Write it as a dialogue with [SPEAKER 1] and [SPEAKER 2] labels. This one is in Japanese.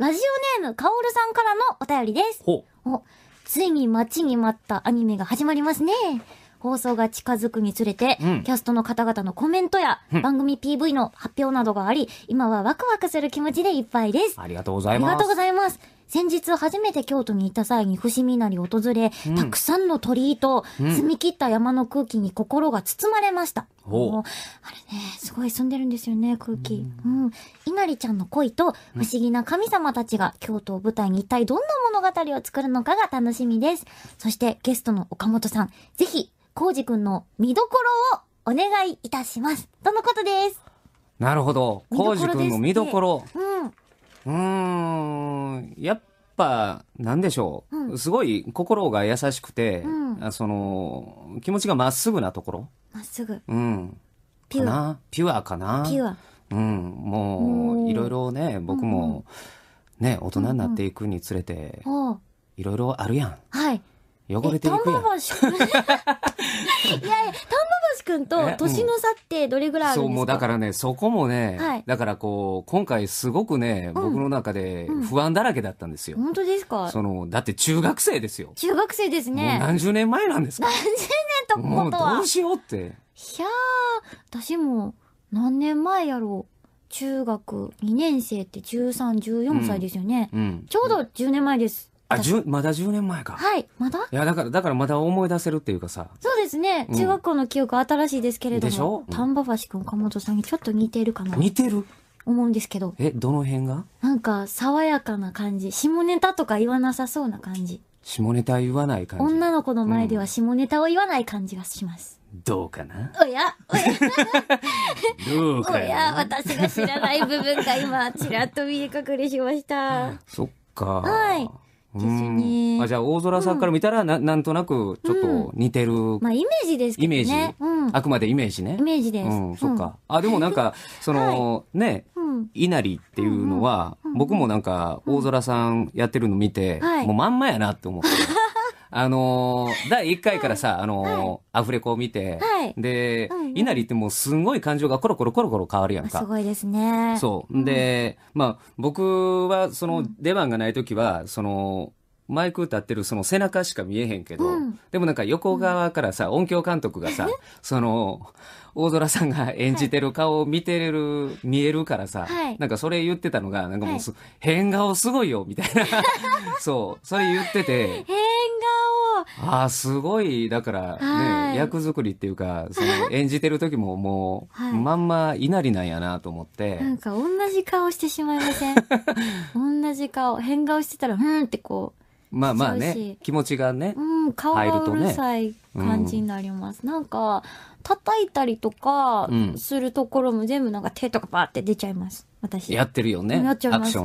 [SPEAKER 1] ラジオネーム、かおるさんからのお便りです。お、ついに待ちに待ったアニメが始まりますね。放送が近づくにつれて、うん、キャストの方々のコメントや、うん、番組 PV の発表などがあり、今はワクワクする気持ちでいっぱいです。あ
[SPEAKER 2] りがとうございます。ありがとうござい
[SPEAKER 1] ます。先日初めて京都に行った際に伏見稲荷を訪れ、うん、たくさんの鳥居と澄み切った山の空気に心が包まれました。うん、あれね、すごい澄んでるんですよね、空気。うん。うん、稲荷ちゃんの恋と不思議な神様たちが京都を舞台に一体どんな物語を作るのかが楽しみです。そしてゲストの岡本さん、ぜひ、コ二君の見どころをお願いいたします。とのことです。
[SPEAKER 2] なるほど。コ二君の見どころ。うん。うん。やっぱなんでしょう、うんすごい心が優しくて、うんその気持ちがまっすぐなところ、まっすぐうん、ピュアかなピュアかなピュアうん、もういろいろね僕もね大人になっていくにつれていろいろあるやんはい汚れていくやん、え
[SPEAKER 1] 君と年の差ってどれぐらいあるんですか、そうもうだか
[SPEAKER 2] らねそこもね、はい、だからこう今回すごくね、僕の中で不安だらけだったんですよ、うん
[SPEAKER 1] 本当ですかそ
[SPEAKER 2] のだって中学生ですよ中
[SPEAKER 1] 学生ですね何
[SPEAKER 2] 十年前なんですか
[SPEAKER 1] 何十年ともうどうしようっていや私も何年前やろう中学2年生って1314歳ですよね、うんうん、ちょうど10年前です
[SPEAKER 2] あ、まだ10年前か。はい。まだいや、だから、だからまだ思い出せるっていうかさ。
[SPEAKER 1] そうですね。中学校の記憶新しいですけれども。でしょ丹波橋くん、岡本さんにちょっと似てるかな。似てる思うんですけど。
[SPEAKER 2] え、どの辺が
[SPEAKER 1] なんか、爽やかな感じ。下ネタとか言わなさそうな感じ。
[SPEAKER 2] 下ネタ言わない感じ。女の子の前で
[SPEAKER 1] は下ネタを言わない感じがします。
[SPEAKER 2] どうかな
[SPEAKER 1] おや おやおや私が知らない部分が今、ちらっと見え隠れしました。
[SPEAKER 2] そっか。はい。あじゃあ大空さんから見たらな,、ん、なんとなくちょっと似てる、まあ
[SPEAKER 1] イメージですけどねイメージ、あ
[SPEAKER 2] くまでイメージねイメージです、うん、そっかあでもなんか その、ね稲荷っていうのは、僕もなんか大空さんやってるの見て、もうまんまやなって思って。あのー、第1回からさ、あのーアフレコを見て、はいで、うんうんなりってもうすごい感情がコロコロコロコロ変わるやんか。すご
[SPEAKER 1] いですね。
[SPEAKER 2] そう。で、まあ、僕は、その、出番がない時は、その、マイク歌ってるその背中しか見えへんけど、うんでもなんか横側からさ、音響監督がさ、その、大空さんが演じてる顔を見てる、見えるからさ、はいなんかそれ言ってたのが、なんかもうす変顔すごいよ、みたいな。そう、それ言ってて、へあすごいだからね、はい、役作りっていうかその 演じてる時ももう、はい、まんま稲荷なんやなと思ってな
[SPEAKER 1] んか同じ顔してしまいません 同じ顔変顔してたらうんってこうまあまあね
[SPEAKER 2] 気持ちがね、
[SPEAKER 1] うん、顔がうるさい感じになります、ねうん、なんか叩いたりとかするところも全部なんか手とかバーって出ちゃいます私や
[SPEAKER 2] ってるよねやっちゃいます